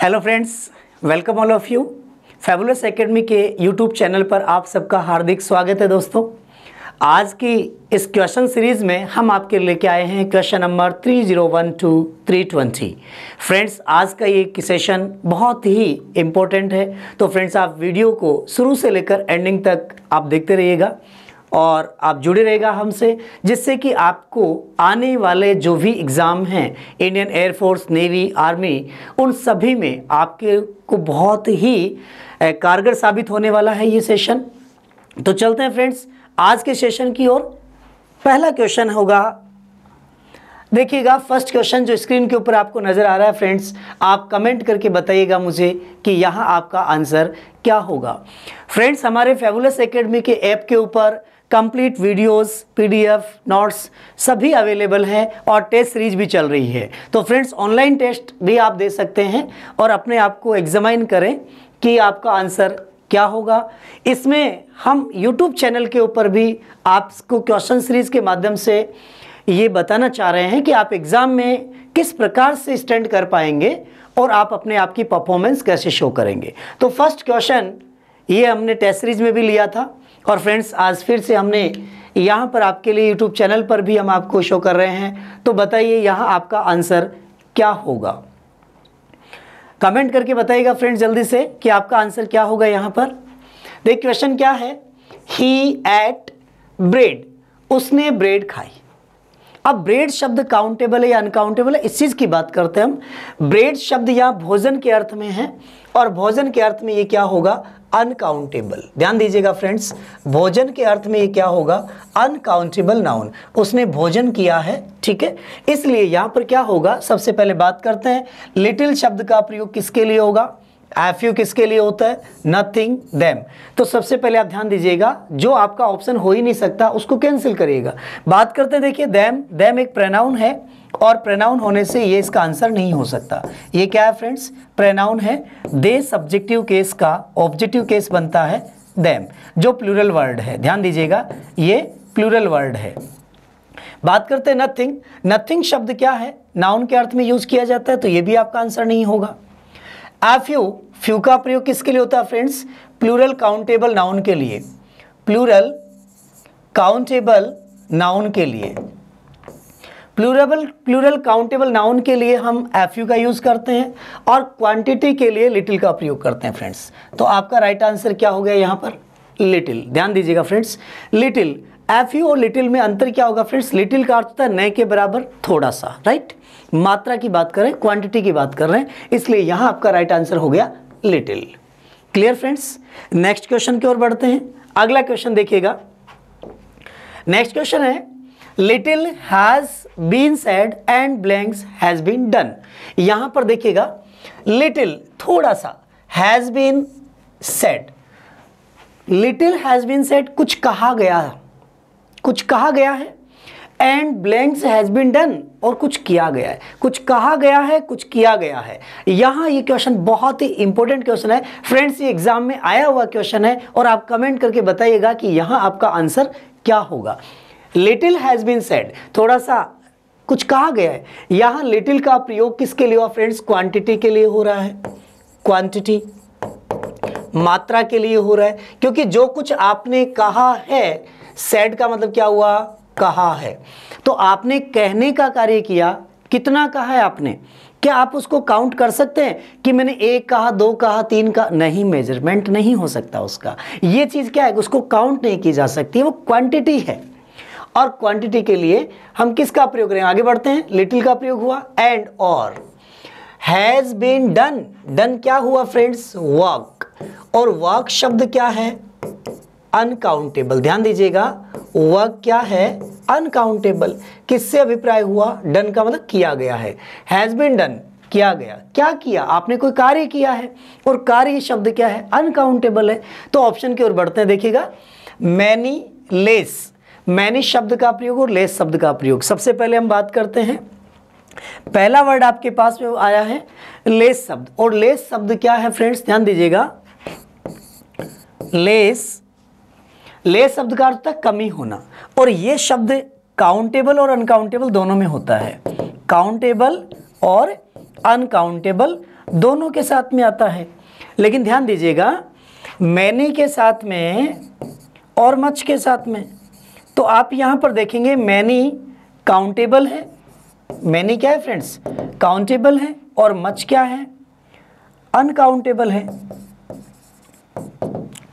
Hello friends welcome all of you Fabulous academy के YouTube channel पर आप सबका हार्दिक स्वागत है दोस्तों आज की इस क्वेश्चन सीरीज़ में हम आपके लेके आए हैं question number three zero one two three twenty friends आज का ये सेशन बहुत ही इम्पोर्टेंट है तो फ्रेंड्स आप वीडियो को शुरू से लेकर एंडिंग तक आप देखते रहिएगा और आप जुड़े रहेगा हमसे जिससे कि आपको आने वाले जो भी एग्ज़ाम हैं इंडियन एयरफोर्स नेवी आर्मी उन सभी में आपके को बहुत ही कारगर साबित होने वाला है ये सेशन तो चलते हैं फ्रेंड्स आज के सेशन की ओर पहला क्वेश्चन होगा देखिएगा फर्स्ट क्वेश्चन जो स्क्रीन के ऊपर आपको नज़र आ रहा है फ्रेंड्स आप कमेंट करके बताइएगा मुझे कि यहाँ आपका आंसर क्या होगा फ्रेंड्स हमारे फेबुलस एकेडमी के ऐप के ऊपर कंप्लीट वीडियोस, पीडीएफ, नोट्स सभी अवेलेबल हैं और टेस्ट सीरीज भी चल रही है तो फ्रेंड्स ऑनलाइन टेस्ट भी आप दे सकते हैं और अपने आप को एग्जामाइन करें कि आपका आंसर क्या होगा इसमें हम यूट्यूब चैनल के ऊपर भी आपको क्वेश्चन सीरीज के माध्यम से ये बताना चाह रहे हैं कि आप एग्ज़ाम में किस प्रकार से स्टैंड कर पाएंगे और आप अपने आप की परफॉर्मेंस कैसे शो करेंगे तो फर्स्ट क्वेश्चन ये हमने टेस्ट सीरीज में भी लिया था और फ्रेंड्स आज फिर से हमने यहाँ पर आपके लिए यूट्यूब चैनल पर भी हम आपको शो कर रहे हैं तो बताइए यहाँ आपका आंसर क्या होगा कमेंट करके बताइएगा फ्रेंड्स जल्दी से कि आपका आंसर क्या होगा यहाँ पर देख क्वेश्चन क्या है ही एट ब्रेड उसने ब्रेड खाई अब ब्रेड शब्द काउंटेबल है या अनकाउंटेबल है इस चीज़ की बात करते हैं हम ब्रेड शब्द यहाँ भोजन के अर्थ में है और भोजन के अर्थ में ये क्या होगा अनकाउंटेबल ध्यान दीजिएगा फ्रेंड्स भोजन के अर्थ में ये क्या होगा अनकाउंटेबल नाउन उसने भोजन किया है ठीक है इसलिए यहां पर क्या होगा सबसे पहले बात करते हैं लिटिल शब्द का प्रयोग किसके लिए होगा एफ यू किसके लिए होता है नथिंग देम तो सबसे पहले आप ध्यान दीजिएगा जो आपका ऑप्शन हो ही नहीं सकता उसको कैंसिल करिएगा बात करते हैं देखिए देम देम एक प्रेनाउन है और प्रेनाउन होने से ये इसका आंसर नहीं हो सकता ये क्या है फ्रेंड्स प्रेनाउन है दे सब्जेक्टिव केस का ऑब्जेक्टिव केस बनता है देम जो प्लूरल वर्ड है ध्यान दीजिएगा ये प्लूरल वर्ड है बात करते हैं नथिंग नथिंग शब्द क्या है नाउन के अर्थ में यूज किया जाता है तो ये भी आपका आंसर नहीं होगा यू फ्यू का प्रयोग किसके लिए होता है फ्रेंड्स प्लूरल काउंटेबल नाउन के लिए प्लूरल काउंटेबल नाउन के लिए प्लूरबल प्लूरल काउंटेबल नाउन के लिए हम एफ यू का यूज़ करते हैं और क्वांटिटी के लिए लिटिल का प्रयोग करते हैं फ्रेंड्स तो आपका राइट आंसर क्या हो गया यहाँ पर लिटिल ध्यान दीजिएगा फ्रेंड्स लिटिल एफ यू और लिटिल में अंतर क्या होगा फ्रेंड्स लिटिल का अर्थ होता है नए के बराबर थोड़ा सा राइट मात्रा की बात कर रहे हैं क्वांटिटी की बात कर रहे हैं इसलिए यहां आपका राइट आंसर हो गया little clear friends next question की ओर बढ़ते हैं अगला क्वेश्चन देखिएगा नेक्स्ट क्वेश्चन है little has been said and blanks has been done यहां पर देखिएगा लिटिल थोड़ा सा has been said little has been said कुछ कहा गया है कुछ कहा गया है and blanks has been done और कुछ किया गया है कुछ कहा गया है कुछ किया गया है यहां ये क्वेश्चन बहुत ही इंपॉर्टेंट क्वेश्चन है फ्रेंड्स ये एग्जाम में आया हुआ क्वेश्चन है और आप कमेंट करके बताइएगा कि यहां आपका आंसर क्या होगा लिटिल हैज़ बिन सेड थोड़ा सा कुछ कहा गया है यहां लिटिल का प्रयोग किसके लिए हुआ फ्रेंड्स क्वांटिटी के लिए हो रहा है क्वांटिटी मात्रा के लिए हो रहा है क्योंकि जो कुछ आपने कहा है सेड का मतलब क्या हुआ कहा है तो आपने कहने का कार्य किया कितना कहा है आपने क्या आप उसको काउंट कर सकते हैं कि मैंने एक कहा दो कहा तीन कहा नहीं मेजरमेंट नहीं हो सकता उसका यह चीज़ क्या है उसको काउंट नहीं की जा सकती वो क्वांटिटी है और क्वांटिटी के लिए हम किसका प्रयोग करें आगे बढ़ते हैं लिटिल का प्रयोग हुआ एंड और हैज बीन डन डन क्या हुआ फ्रेंड्स वर्क और वर्क शब्द क्या है अनकाउंटेबल ध्यान दीजिएगा वह क्या है अनकाउंटेबल किससे अभिप्राय हुआ डन का मतलब किया गया है हैज़ बिन डन किया गया क्या किया आपने कोई कार्य किया है और कार्य शब्द क्या है अनकाउंटेबल है तो ऑप्शन की ओर बढ़ते हैं देखिएगा मैनी लेस मैनी शब्द का प्रयोग और लेस शब्द का प्रयोग सबसे पहले हम बात करते हैं पहला वर्ड आपके पास में आया है लेस शब्द और लेस शब्द क्या है फ्रेंड्स ध्यान दीजिएगा लेस ले शब्द का अर्थ है कमी होना और ये शब्द काउंटेबल और अनकाउंटेबल दोनों में होता है काउंटेबल और अनकाउंटेबल दोनों के साथ में आता है लेकिन ध्यान दीजिएगा मैनी के साथ में और मच के साथ में तो आप यहाँ पर देखेंगे मैनी काउंटेबल है मैनी क्या है फ्रेंड्स काउंटेबल है और मच क्या है अनकाउंटेबल है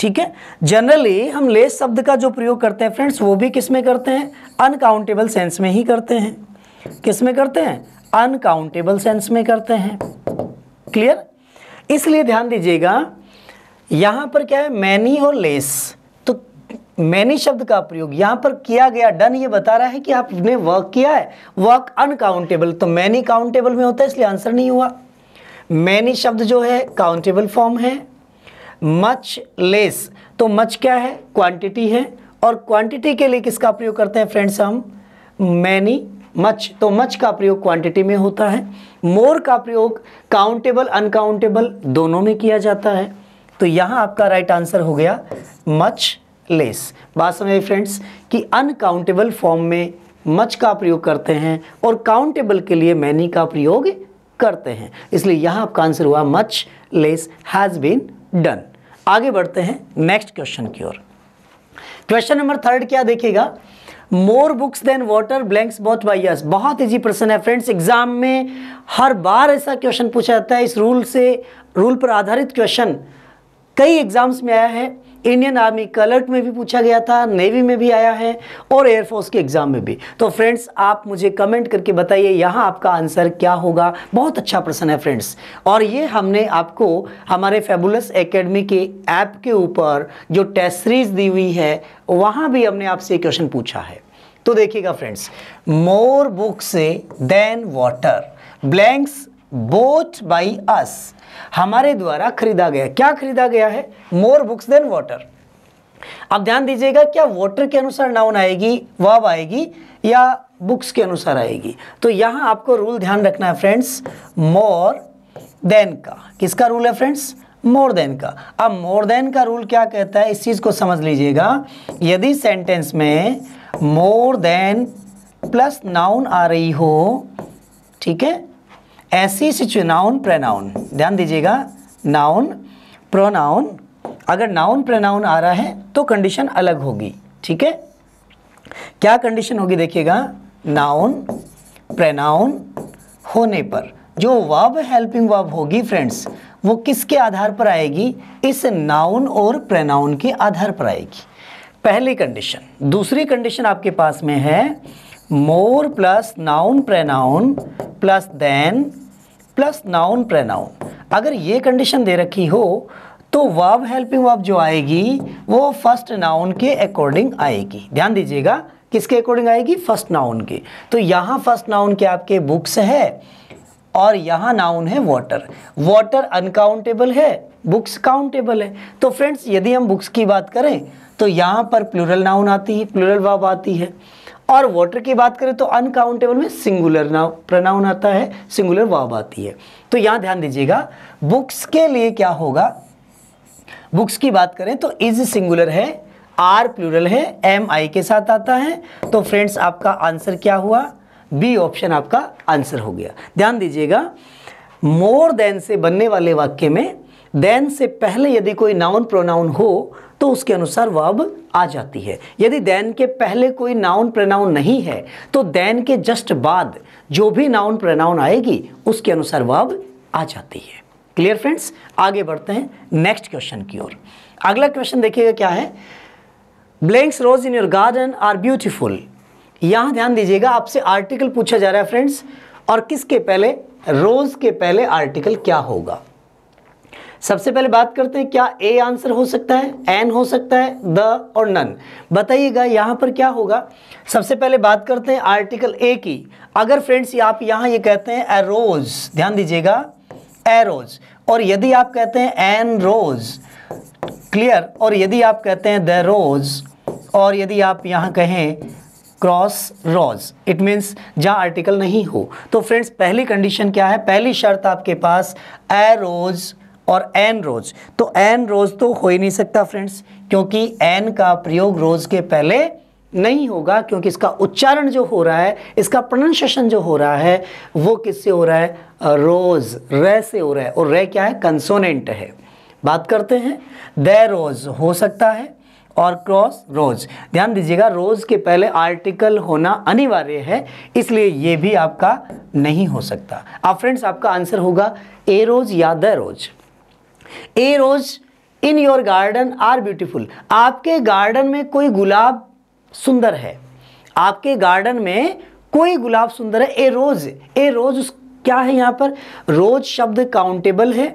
ठीक है जनरली हम लेस शब्द का जो प्रयोग करते हैं फ्रेंड्स वो भी किस में करते हैं अनकाउंटेबल सेंस में ही करते हैं किस में करते हैं अनकाउंटेबल सेंस में करते हैं क्लियर इसलिए ध्यान दीजिएगा यहां पर क्या है मैनी और लेस तो मैनी शब्द का प्रयोग यहां पर किया गया डन ये बता रहा है कि आपने वर्क किया है वर्क अनकाउंटेबल तो मैनी काउंटेबल में होता है इसलिए आंसर नहीं हुआ मैनी शब्द जो है काउंटेबल फॉर्म है मच लेस तो मच क्या है क्वांटिटी है और क्वांटिटी के लिए किसका प्रयोग करते हैं फ्रेंड्स हम मैनी मच तो मच का प्रयोग क्वांटिटी में होता है मोर का प्रयोग काउंटेबल अनकाउंटेबल दोनों में किया जाता है तो यहाँ आपका राइट आंसर हो गया मच लेस बात समझ फ्रेंड्स कि अनकाउंटेबल फॉर्म में मच का प्रयोग करते हैं और काउंटेबल के लिए मैनी का प्रयोग करते हैं इसलिए यहाँ आपका आंसर हुआ much less has been done आगे बढ़ते हैं नेक्स्ट क्वेश्चन की ओर क्वेश्चन नंबर थर्ड क्या देखेगा more books than water blanks बहुत यस बहुत इजी प्रश्न है फ्रेंड्स एग्जाम में हर बार ऐसा क्वेश्चन पूछा जाता है इस रूल से रूल पर आधारित क्वेश्चन कई एग्जाम्स में आया है इंडियन आर्मी कलर्ट में भी पूछा गया था नेवी में भी आया है और एयरफोर्स के एग्ज़ाम में भी तो फ्रेंड्स आप मुझे कमेंट करके बताइए यहाँ आपका आंसर क्या होगा बहुत अच्छा प्रश्न है फ्रेंड्स और ये हमने आपको हमारे फेबुलस एकेडमी के ऐप के ऊपर जो टेस्ट सीरीज दी हुई है वहाँ भी हमने आपसे क्वेश्चन पूछा है तो देखिएगा फ्रेंड्स मोर बुक से than water blanks bought by us हमारे द्वारा खरीदा गया क्या खरीदा गया है मोर बुक्स देन वाटर अब ध्यान दीजिएगा क्या वाटर के अनुसार नाउन आएगी वाव आएगी या बुक्स के अनुसार आएगी तो यहां आपको रूल ध्यान रखना है फ्रेंड्स मोर देन का किसका रूल है फ्रेंड्स मोर देन का अब मोर देन का रूल क्या कहता है इस चीज़ को समझ लीजिएगा यदि सेंटेंस में मोर देन प्लस नाउन आ रही हो ठीक है ऐसी सिचुएशन नाउन प्रनाउन ध्यान दीजिएगा नाउन प्रोनाउन अगर नाउन प्रनाउन आ रहा है तो कंडीशन अलग होगी ठीक है क्या कंडीशन होगी देखिएगा नाउन प्रेनाउन होने पर जो वर्ब हेल्पिंग वर्ब होगी फ्रेंड्स वो किसके आधार पर आएगी इस नाउन और प्रेनाउन के आधार पर आएगी पहली कंडीशन दूसरी कंडीशन आपके पास में है more plus noun pronoun plus than plus noun pronoun अगर ये कंडीशन दे रखी हो तो वर्ब हेल्पिंग वर्ब जो आएगी वो फर्स्ट नाउन के अकॉर्डिंग आएगी ध्यान दीजिएगा किसके अकॉर्डिंग आएगी फर्स्ट नाउन के तो यहाँ फर्स्ट नाउन के आपके बुक्स है और यहाँ नाउन है वाटर वाटर अनकाउंटेबल है बुक्स काउंटेबल है तो फ्रेंड्स यदि हम बुक्स की बात करें तो यहाँ पर प्लूरल नाउन आती है प्लूरल वर्ब आती है और वाटर की बात करें तो अनकाउंटेबल में सिंगुलर नाउ प्रनाउन आता है सिंगुलर वाव आती है तो यहां ध्यान दीजिएगा बुक्स के लिए क्या होगा बुक्स की बात करें तो इज सिंगुलर है आर प्लूरल है एम आई के साथ आता है तो फ्रेंड्स आपका आंसर क्या हुआ बी ऑप्शन आपका आंसर हो गया ध्यान दीजिएगा मोर देन से बनने वाले वाक्य में देन से पहले यदि कोई नाउन प्रोनाउन हो तो उसके अनुसार वर्ब आ जाती है यदि दैन के पहले कोई नाउन प्रनाउन नहीं है तो दैन के जस्ट बाद जो भी नाउन प्रनाउन आएगी उसके अनुसार वर्ब आ जाती है क्लियर फ्रेंड्स आगे बढ़ते हैं नेक्स्ट क्वेश्चन की ओर अगला क्वेश्चन देखिएगा क्या है blanks rose in your garden are beautiful यहां ध्यान दीजिएगा आपसे आर्टिकल पूछा जा रहा है फ्रेंड्स और किसके पहले रोज के पहले आर्टिकल क्या होगा सबसे पहले बात करते हैं क्या ए आंसर हो सकता है एन हो सकता है द और नन बताइएगा यहाँ पर क्या होगा सबसे पहले बात करते हैं आर्टिकल ए की अगर फ्रेंड्स आप यहाँ ये कहते हैं एरोज ध्यान दीजिएगा एरोज और यदि आप कहते हैं एन रोज क्लियर और यदि आप कहते हैं द रोज और यदि आप यहाँ कहें क्रॉस रॉज इट मीन्स जहाँ आर्टिकल नहीं हो तो फ्रेंड्स पहली कंडीशन क्या है पहली शर्त आपके पास एरोज और एन रोज तो एन रोज तो हो ही नहीं सकता फ्रेंड्स क्योंकि एन का प्रयोग रोज के पहले नहीं होगा क्योंकि इसका उच्चारण जो हो रहा है इसका प्रोनाउंसिएशन जो हो रहा है वो किससे हो रहा है रोज रे से हो रहा है और रे क्या है कंसोनेंट है बात करते हैं द रोज हो सकता है और क्रॉस रोज ध्यान दीजिएगा रोज के पहले आर्टिकल होना अनिवार्य है इसलिए ये भी आपका नहीं हो सकता अब आप फ्रेंड्स आपका आंसर होगा ए रोज या the rose a rose in your garden are beautiful आपके गार्डन में कोई गुलाब सुंदर है आपके गार्डन में कोई गुलाब सुंदर है ए रोज ए रोज क्या है यहाँ पर रोज शब्द काउंटेबल है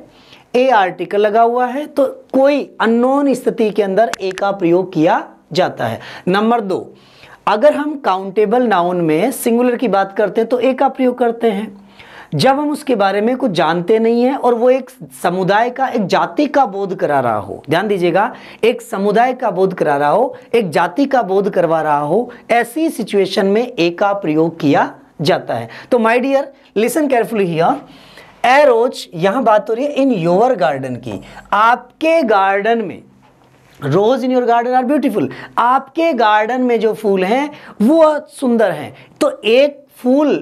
ए आर्टिकल लगा हुआ है तो कोई अननोन स्थिति के अंदर ए का प्रयोग किया जाता है नंबर दो अगर हम काउंटेबल नाउन में सिंगुलर की बात करते हैं तो ए का प्रयोग करते हैं जब हम उसके बारे में कुछ जानते नहीं है और वो एक समुदाय का एक जाति का बोध करा रहा हो ध्यान दीजिएगा एक समुदाय का बोध करा रहा हो एक जाति का बोध करवा रहा हो ऐसी सिचुएशन में ए का प्रयोग किया जाता है तो my dear listen carefully here a rose यहां बात हो रही है इन योर गार्डन की आपके गार्डन में rose in your garden are beautiful आपके गार्डन में जो फूल हैं वो सुंदर हैं तो एक फूल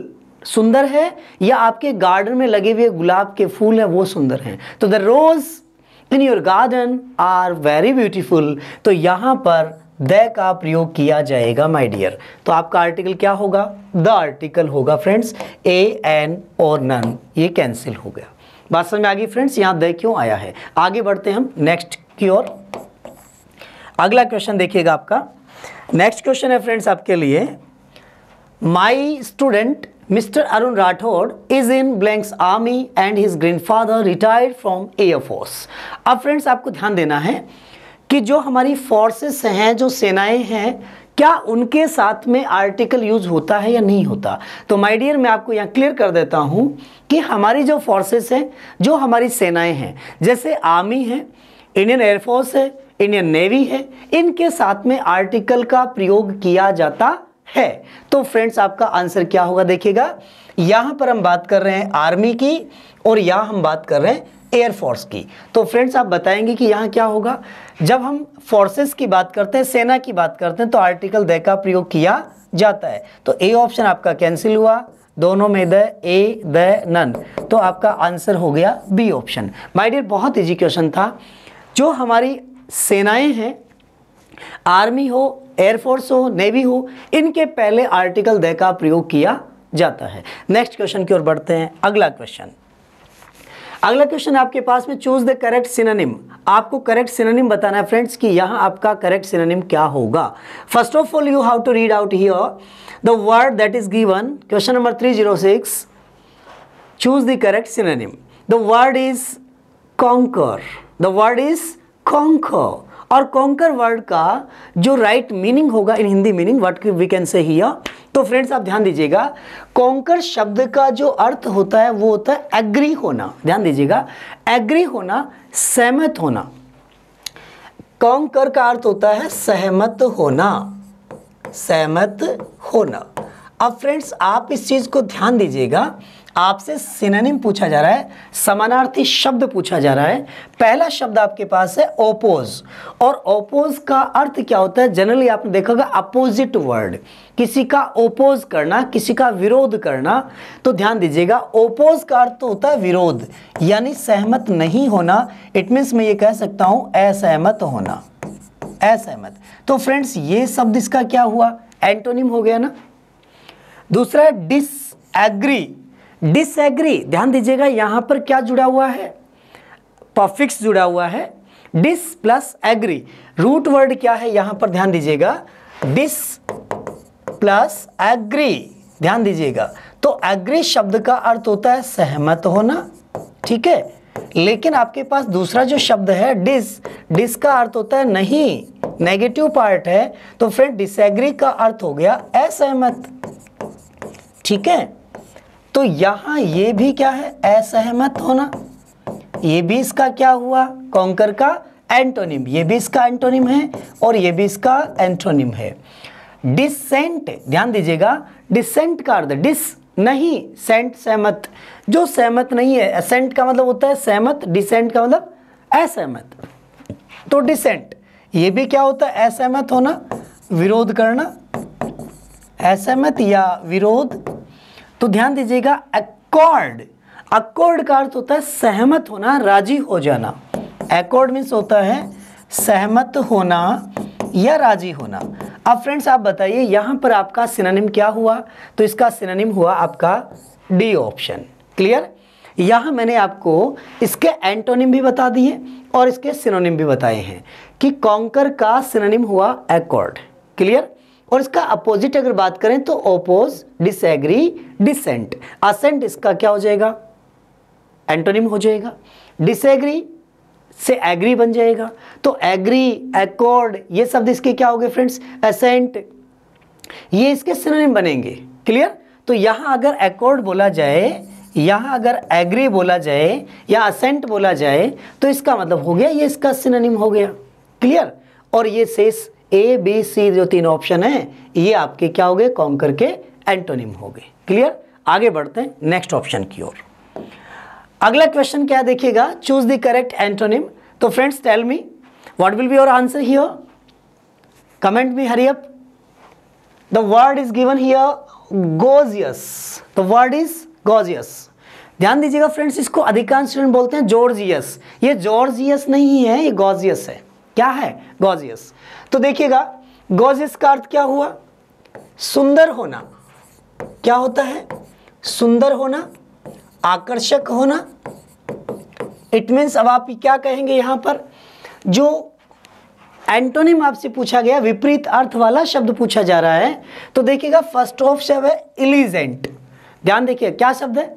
सुंदर है या आपके गार्डन में लगे हुए गुलाब के फूल हैं वो सुंदर हैं तो the rose in your garden are very beautiful तो यहाँ पर द का प्रयोग किया जाएगा माय डियर तो आपका आर्टिकल क्या होगा द आर्टिकल होगा फ्रेंड्स ए एन और नन ये कैंसिल हो गया बात समझ में आ गई फ्रेंड्स यहाँ द क्यों आया है आगे बढ़ते हैं हम नेक्स्ट की ओर अगला क्वेश्चन देखिएगा आपका नेक्स्ट क्वेश्चन है फ्रेंड्स आपके लिए my student Mr. Arun Rathod is in blanks army and his grandfather retired from Air Force. अब फ्रेंड्स आपको ध्यान देना है कि जो हमारी फोर्सेस हैं जो सेनाएं हैं क्या उनके साथ में आर्टिकल यूज होता है या नहीं होता तो माय डियर मैं आपको यहाँ क्लियर कर देता हूँ कि हमारी जो फोर्सेस हैं जो हमारी सेनाएं हैं जैसे आर्मी है इंडियन एयरफोर्स है इंडियन नेवी है इनके साथ में आर्टिकल का प्रयोग किया जाता है तो फ्रेंड्स आपका आंसर क्या होगा देखिएगा यहां पर हम बात कर रहे हैं आर्मी की और यहां हम बात कर रहे हैं एयरफोर्स की तो फ्रेंड्स आप बताएंगे कि यहां क्या होगा जब हम फोर्सेस की बात करते हैं सेना की बात करते हैं तो आर्टिकल दे का प्रयोग किया जाता है तो ए ऑप्शन आपका कैंसिल हुआ दोनों में द ए द नन तो आपका आंसर हो गया बी ऑप्शन माय डियर बहुत इजी क्वेश्चन था जो हमारी सेनाएं हैं आर्मी हो एयरफोर्स हो नेवी हो इनके पहले आर्टिकल द का प्रयोग किया जाता है नेक्स्ट क्वेश्चन की ओर बढ़ते हैं अगला क्वेश्चन अगला क्वेश्चन आपके पास में चूज द करेक्ट सिनोनिम आपको करेक्ट सिनोनिम बताना है फ्रेंड्स कि यहां आपका करेक्ट सिनोनिम क्या होगा first of all you have to read out here the word that is given question number three zero six choose the correct synonym the word is concur the word is concur और concur word का जो right meaning होगा in Hindi meaning word we can say ही तो friends आप ध्यान दीजिएगा conquer शब्द का जो अर्थ होता है वो होता है एग्री होना ध्यान दीजिएगा एग्री होना सहमत होना कॉन्कर का अर्थ होता है सहमत होना सहमत होना अब फ्रेंड्स आप इस चीज़ को ध्यान दीजिएगा आपसे सिनोनिम पूछा जा रहा है समानार्थी शब्द पूछा जा रहा है पहला शब्द आपके पास है ओपोज और ओपोज का अर्थ क्या होता है जनरली आपने देखा होगा अपोजिट वर्ड किसी का ओपोज करना किसी का विरोध करना तो ध्यान दीजिएगा ओपोज का अर्थ तो होता है विरोध यानी सहमत नहीं होना इट मीन्स मैं ये कह सकता हूँ असहमत होना असहमत तो फ्रेंड्स ये शब्द इसका क्या हुआ एंटोनिम हो गया ना दूसरा डिस एग्री डिसएग्री ध्यान दीजिएगा यहां पर क्या जुड़ा हुआ है परफिक्स जुड़ा हुआ है dis plus agree root word क्या है यहां पर ध्यान दीजिएगा डिस प्लस एग्री ध्यान दीजिएगा तो एग्री शब्द का अर्थ होता है सहमत होना ठीक है लेकिन आपके पास दूसरा जो शब्द है डिस डिस का अर्थ होता है नहीं नेगेटिव पार्ट है तो फ्रेंड डिसएग्री का अर्थ हो गया असहमत ठीक है तो यहां ये भी क्या है असहमत होना ये भी इसका क्या हुआ कॉन्कर का एंटोनिम ये भी इसका एंटोनिम है और ये भी इसका एंटोनिम है डिसेंट ध्यान दीजिएगा डिसेंट का अर्थ डिस नहीं सेंट सहमत जो सहमत नहीं है असेंट का मतलब होता है सहमत डिसेंट का मतलब असहमत तो डिसेंट ये भी क्या होता है असहमत होना विरोध करना असहमत या विरोध तो ध्यान दीजिएगा अकॉर्ड अकॉर्ड का अर्थ होता है सहमत होना राजी हो जाना अकॉर्ड मीन्स होता है सहमत होना या राजी होना अब फ्रेंड्स आप बताइए यहां पर आपका सिनोनिम क्या हुआ तो इसका सिनोनिम हुआ आपका डी ऑप्शन क्लियर यहां मैंने आपको इसके एंटोनिम भी बता दिए और इसके सिनोनिम भी बताए हैं कि कॉन्कर का सिनोनिम हुआ एकॉर्ड क्लियर और इसका अपोजिट अगर बात करें तो ओपोज डिसएग्री डिसेंट असेंट इसका क्या हो जाएगा एंटोनिम हो जाएगा डिसएग्री से एग्री बन जाएगा तो एग्री एकॉर्ड ये शब्द इसके क्या हो गए फ्रेंड्स असेंट ये इसके सिनोनिम बनेंगे क्लियर तो यहां अगर एकॉर्ड बोला जाए यहां अगर एग्री बोला जाए या असेंट बोला जाए तो इसका मतलब हो गया ये इसका सिनोनिम हो गया क्लियर और ये शेष ए बी सी जो तीन ऑप्शन है ये आपके क्या हो गए कॉन्कर के एंटोनिम हो गए क्लियर आगे बढ़ते हैं नेक्स्ट ऑप्शन की ओर अगला क्वेश्चन क्या देखिएगा चूज द करेक्ट एंटोनिम तो friends tell me what will be your answer here comment me hurry up the word is given here gorgeous the word is gorgeous ध्यान दीजिएगा फ्रेंड्स इसको अधिकांश student बोलते हैं जॉर्जियस ये जॉर्जियस नहीं है ये गॉजियस है क्या है गॉजियस तो देखिएगा गॉजिस का अर्थ क्या हुआ सुंदर होना क्या होता है सुंदर होना आकर्षक होना इट मीन्स अब आप क्या कहेंगे यहां पर जो एंटोनिम आपसे पूछा गया विपरीत अर्थ वाला शब्द पूछा जा रहा है तो देखिएगा फर्स्ट ऑफ शब्द है इलिजेंट ध्यान देखिए क्या शब्द है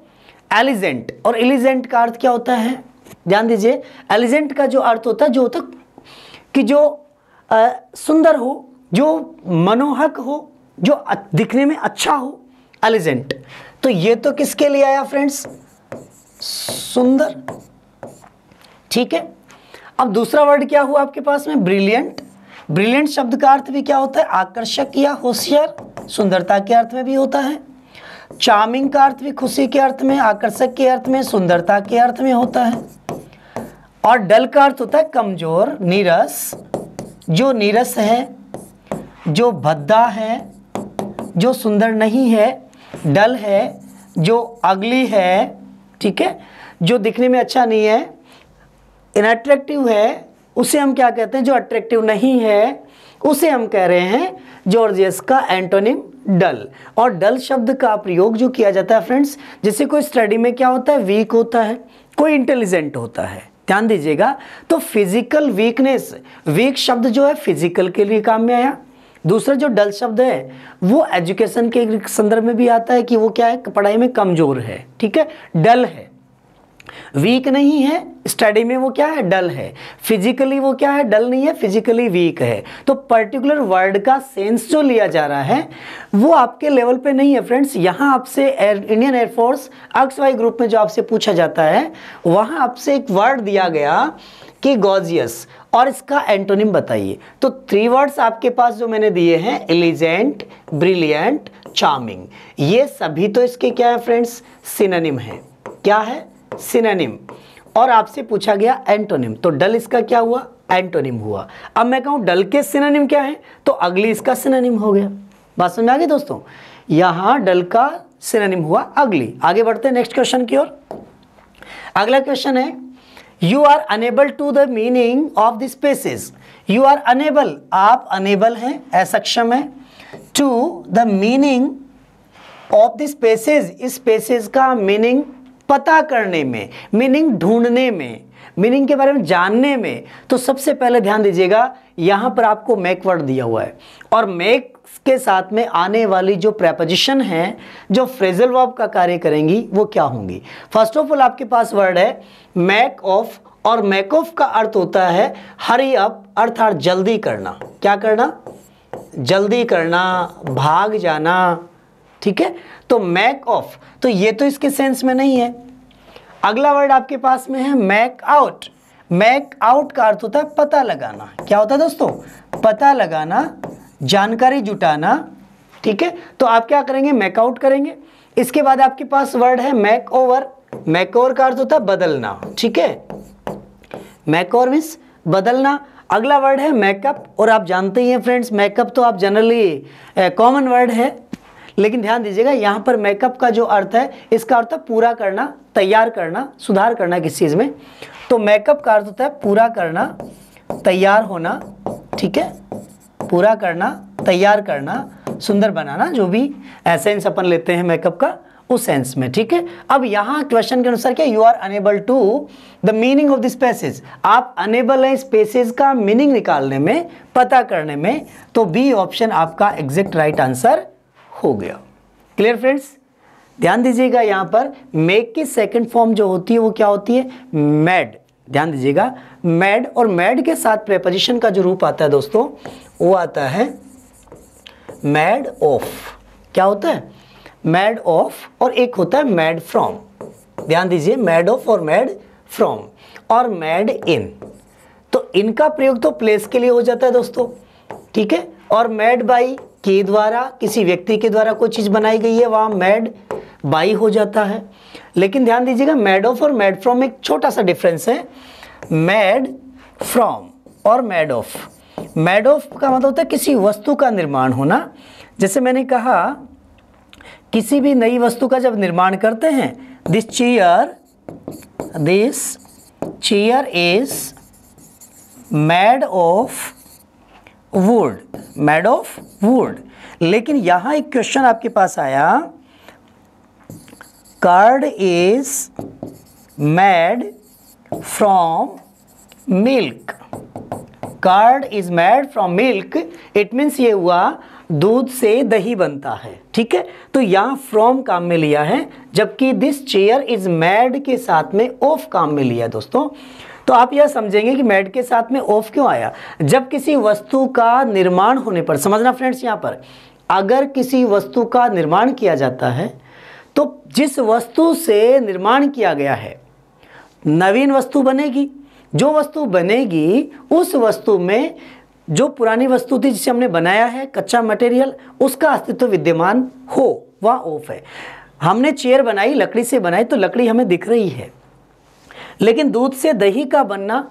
एलिजेंट और इलिजेंट का अर्थ क्या होता है ध्यान दीजिए एलिजेंट का जो अर्थ होता है जो होता कि जो सुंदर हो जो मनोहक हो जो दिखने में अच्छा हो एलिजेंट तो ये तो किसके लिए आया फ्रेंड्स सुंदर ठीक है अब दूसरा वर्ड क्या हुआ आपके पास में ब्रिलियंट ब्रिलियंट शब्द का अर्थ भी क्या होता है आकर्षक या होशियार सुंदरता के अर्थ में भी होता है चार्मिंग का अर्थ भी खुशी के अर्थ में आकर्षक के अर्थ में सुंदरता के अर्थ में होता है और डल का अर्थ होता है कमजोर नीरस जो नीरस है जो भद्दा है जो सुंदर नहीं है डल है जो अगली है ठीक है जो दिखने में अच्छा नहीं है इनअट्रैक्टिव है उसे हम क्या कहते हैं जो अट्रैक्टिव नहीं है उसे हम कह रहे हैं जॉर्जियस का एंटोनिम डल और डल शब्द का प्रयोग जो किया जाता है फ्रेंड्स जैसे कोई स्टडी में क्या होता है वीक होता है कोई इंटेलिजेंट होता है ध्यान दीजिएगा तो फिजिकल वीकनेस वीक शब्द जो है फिजिकल के लिए काम में आया दूसरा जो डल शब्द है वो एजुकेशन के संदर्भ में भी आता है कि वो क्या है पढ़ाई में कमज़ोर है ठीक है डल है वीक नहीं है स्टडी में वो क्या है डल है फिजिकली वो क्या है डल नहीं है फिजिकली वीक है तो पर्टिकुलर वर्ड का सेंस जो लिया जा रहा है वो आपके लेवल पे नहीं है फ्रेंड्स यहाँ आपसे Indian Air Force X Y group में जो आपसे पूछा जाता है वहाँ आपसे एक वर्ड दिया गया कि गॉजियस और इसका एंटोनिम बताइए तो थ्री वर्ड्स आपके पास जो मैंने दिए हैं एलिजेंट ब्रिलियंट चार्मिंग ये सभी तो इसके क्या है फ्रेंड्स सिनोनिम है क्या है सिनेनिम और आपसे पूछा गया एंटोनिम तो डल इसका क्या हुआ एंटोनिम हुआ अब मैं कहूं डल के सिनेनिम क्या है तो अगली इसका सिनेनिम हो गया बात समझ में आ गई दोस्तों यहां डल का सिनेनिम हुआ अगली आगे बढ़ते नेक्स्ट क्वेश्चन की ओर अगला क्वेश्चन है you are unable to the meaning of the species you are unable आप अनेबल हैं असक्षम है to the meaning of the species इस स्पेसिस का मीनिंग पता करने में मीनिंग ढूंढने में मीनिंग के बारे में जानने में तो सबसे पहले ध्यान दीजिएगा यहां पर आपको मेक वर्ड दिया हुआ है और मेक के साथ में आने वाली जो प्रेपोजिशन है जो फ्रेजल वर्ब का कार्य करेंगी वो क्या होंगी फर्स्ट ऑफ ऑल आपके पास वर्ड है मैक ऑफ और मैक ऑफ का अर्थ होता है हरी अप अर्थात जल्दी करना क्या करना जल्दी करना भाग जाना ठीक है तो मैक ऑफ तो ये तो इसके सेंस में नहीं है अगला वर्ड आपके पास में है मैक आउट मैक आउट का अर्थ होता है पता लगाना क्या होता है दोस्तों पता लगाना जानकारी जुटाना ठीक है तो आप क्या करेंगे मैक आउट करेंगे इसके बाद आपके पास वर्ड है मैक ओवर मैक ओवर का अर्थ होता है बदलना ठीक है मैक ओवर मीन्स बदलना अगला वर्ड है मैकअप और आप जानते ही हैं फ्रेंड्स मैकअप तो आप जनरली कॉमन वर्ड है लेकिन ध्यान दीजिएगा यहां पर मेकअप का जो अर्थ है इसका अर्थ है पूरा करना तैयार करना सुधार करना किस चीज़ में तो मेकअप का अर्थ होता है पूरा करना तैयार होना ठीक है पूरा करना तैयार करना सुंदर बनाना जो भी एसेंस अपन लेते हैं मेकअप का उस सेंस में ठीक है अब यहां क्वेश्चन के अनुसार क्या you are unable to the meaning of the species आप अनेबल हैं स्पेसेज का मीनिंग निकालने में पता करने में तो बी ऑप्शन आपका एग्जैक्ट राइट आंसर हो गया क्लियर फ्रेंड्स ध्यान दीजिएगा यहां पर मेक की सेकंड फॉर्म जो होती है वो क्या होती है मैड ध्यान दीजिएगा मैड और मैड के साथ प्रेपोजिशन का जो रूप आता है दोस्तों वो आता है मैड ऑफ क्या होता है मैड ऑफ और एक होता है मैड फ्रॉम ध्यान दीजिए मैड ऑफ और मैड फ्रॉम और मैड इन तो इनका प्रयोग तो प्लेस के लिए हो जाता है दोस्तों ठीक है और मैड बाई के द्वारा किसी व्यक्ति के द्वारा कोई चीज़ बनाई गई है वहाँ मैड बाई हो जाता है लेकिन ध्यान दीजिएगा मैड ऑफ और मैड फ्रॉम एक छोटा सा डिफरेंस है मैड फ्रॉम और मैड ऑफ मैड ऑफ का मतलब होता है किसी वस्तु का निर्माण होना जैसे मैंने कहा किसी भी नई वस्तु का जब निर्माण करते हैं this chair this chair is made of wood made of wood लेकिन यहां एक क्वेश्चन आपके पास आया curd is made from milk curd is made from milk it means ये हुआ दूध से दही बनता है ठीक है तो यहां फ्रॉम काम में लिया है जबकि दिस चेयर इज मैड के साथ में ऑफ काम में लिया दोस्तों तो आप यह समझेंगे कि मेड के साथ में ऑफ क्यों आया जब किसी वस्तु का निर्माण होने पर समझना फ्रेंड्स यहाँ पर अगर किसी वस्तु का निर्माण किया जाता है तो जिस वस्तु से निर्माण किया गया है नवीन वस्तु बनेगी जो वस्तु बनेगी उस वस्तु में जो पुरानी वस्तु थी जिसे हमने बनाया है कच्चा मटेरियल उसका अस्तित्व विद्यमान हो वह ऑफ है हमने चेयर बनाई लकड़ी से बनाई तो लकड़ी हमें दिख रही है लेकिन दूध से दही का बनना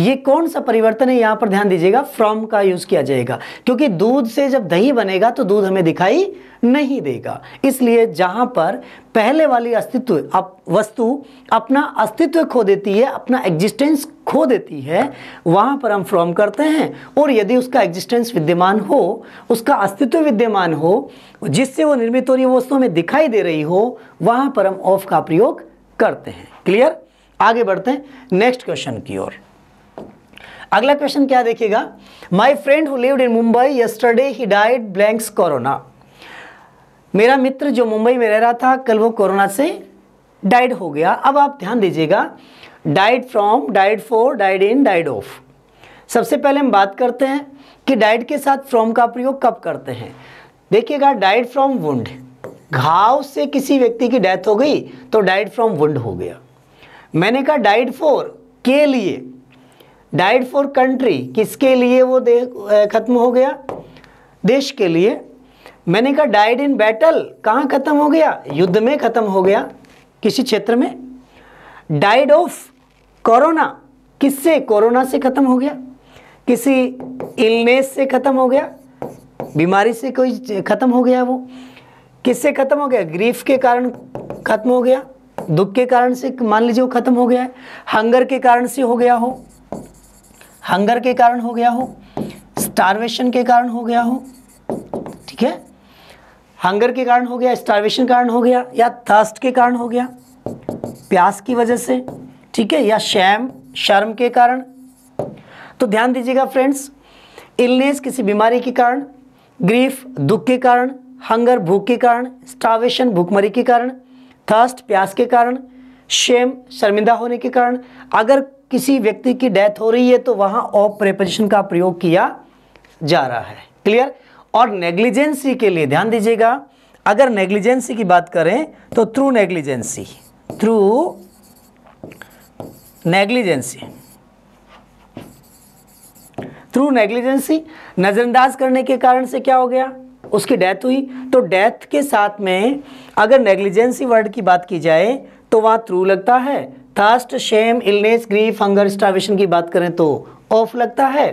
ये कौन सा परिवर्तन है यहाँ पर ध्यान दीजिएगा फ्रॉम का यूज़ किया जाएगा क्योंकि दूध से जब दही बनेगा तो दूध हमें दिखाई नहीं देगा इसलिए जहां पर पहले वाली अस्तित्व अप, वस्तु अपना अस्तित्व खो देती है अपना एग्जिस्टेंस खो देती है वहां पर हम फ्रॉम करते हैं और यदि उसका एग्जिस्टेंस विद्यमान हो उसका अस्तित्व विद्यमान हो जिससे वो निर्मित हो रही वस्तु हमें दिखाई दे रही हो वहां पर हम ऑफ का प्रयोग करते हैं क्लियर आगे बढ़ते हैं नेक्स्ट क्वेश्चन की ओर अगला क्वेश्चन क्या देखिएगा my friend who lived in Mumbai yesterday he died blanks corona मेरा मित्र जो मुंबई में रह रहा था कल वो कोरोना से डाइड हो गया अब आप ध्यान दीजिएगा died from died for died in died of सबसे पहले हम बात करते हैं कि डाइड के साथ फ्रॉम का प्रयोग कब करते हैं देखिएगा डाइड फ्रॉम वुंड घाव से किसी व्यक्ति की डेथ हो गई तो डाइड फ्रॉम वुंड हो गया मैंने कहा डाइट फोर के लिए डाइड फॉर कंट्री किसके लिए वो ख़त्म हो गया देश के लिए मैंने कहा डाइड इन बैटल कहाँ ख़त्म हो गया युद्ध में ख़त्म हो गया किसी क्षेत्र में डाइड ऑफ कोरोना किससे कोरोना से ख़त्म हो गया किसी इलनेस से ख़त्म हो गया बीमारी से कोई ख़त्म हो गया वो किससे ख़त्म हो गया ग्रीफ के कारण ख़त्म हो गया दुख के कारण से मान लीजिए वो खत्म हो गया है हंगर के कारण से हो गया हो हंगर के कारण हो गया हो स्टारवेशन के कारण हो गया हो ठीक है हंगर के कारण हो गया स्टारवेशन कारण हो गया या थर्स्ट के कारण हो गया प्यास की वजह से ठीक है या शैम शर्म के कारण तो ध्यान दीजिएगा फ्रेंड्स इलनेस किसी बीमारी के कारण ग्रीफ दुख के कारण हंगर भूख के कारण स्टावेशन भूखमरी के कारण थर्स्ट प्यास के कारण शेम शर्मिंदा होने के कारण अगर किसी व्यक्ति की डेथ हो रही है तो वहां ऑफ प्रेपोजिशन का प्रयोग किया जा रहा है क्लियर और नेग्लिजेंसी के लिए ध्यान दीजिएगा अगर नेग्लिजेंसी की बात करें तो through negligence through negligence through negligence नज़रअंदाज करने के कारण से क्या हो गया उसकी डेथ हुई तो डेथ के साथ में अगर नेग्लिजेंसी वर्ड की बात की जाए तो वहाँ थ्रू लगता है thirst shame illness grief hunger starvation की बात करें तो ऑफ लगता है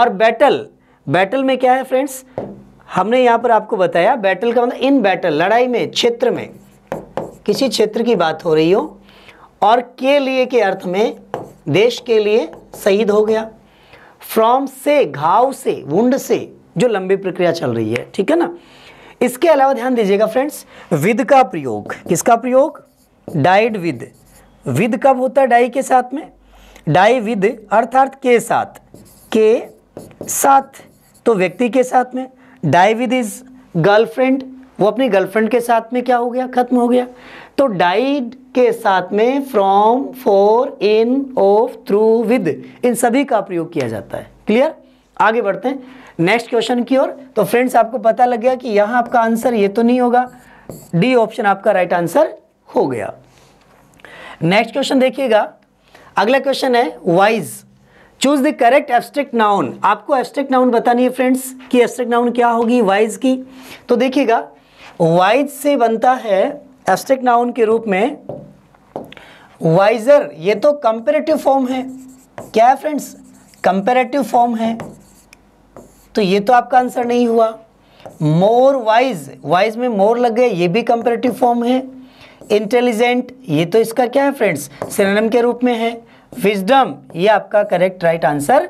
और बैटल बैटल में क्या है फ्रेंड्स हमने यहाँ पर आपको बताया बैटल का मतलब इन बैटल लड़ाई में क्षेत्र में किसी क्षेत्र की बात हो रही हो और के लिए के अर्थ में देश के लिए शहीद हो गया फ्रॉम से घाव से वुंड से जो लंबी प्रक्रिया चल रही है ठीक है ना इसके अलावा ध्यान दीजिएगा फ्रेंड्स विद का प्रयोग किसका प्रयोग डाइड विद विद कब होता है डाई के साथ में डाई विद अर्थात के साथ के साथ तो व्यक्ति के साथ में डाई विद इज गर्लफ्रेंड वो अपनी गर्लफ्रेंड के साथ में क्या हो गया खत्म हो गया तो डाइड के साथ में from for in of through with इन सभी का प्रयोग किया जाता है क्लियर आगे बढ़ते हैं नेक्स्ट क्वेश्चन की ओर तो फ्रेंड्स आपको पता लग गया कि यहां आपका आंसर ये तो नहीं होगा डी ऑप्शन आपका राइट आंसर हो गया नेक्स्ट क्वेश्चन देखिएगा अगला क्वेश्चन है वाइज choose the correct abstract noun आपको एब्स्ट्रिक्ट नाउन बतानी है फ्रेंड्स कि एब्स्ट्रिक्ट नाउन क्या होगी वाइज की तो देखिएगा वाइज से बनता है एब्स्ट्रिक्ट नाउन के रूप में वाइजर ये तो कंपेरेटिव फॉर्म है क्या है फ्रेंड्स कंपेरेटिव फॉर्म है तो ये तो आपका आंसर नहीं हुआ मोर वाइज वाइज में मोर लग गया ये भी कंपेरेटिव फॉर्म है इंटेलिजेंट ये तो इसका क्या है फ्रेंड्स सिनेम के रूप में है विजडम ये आपका करेक्ट राइट आंसर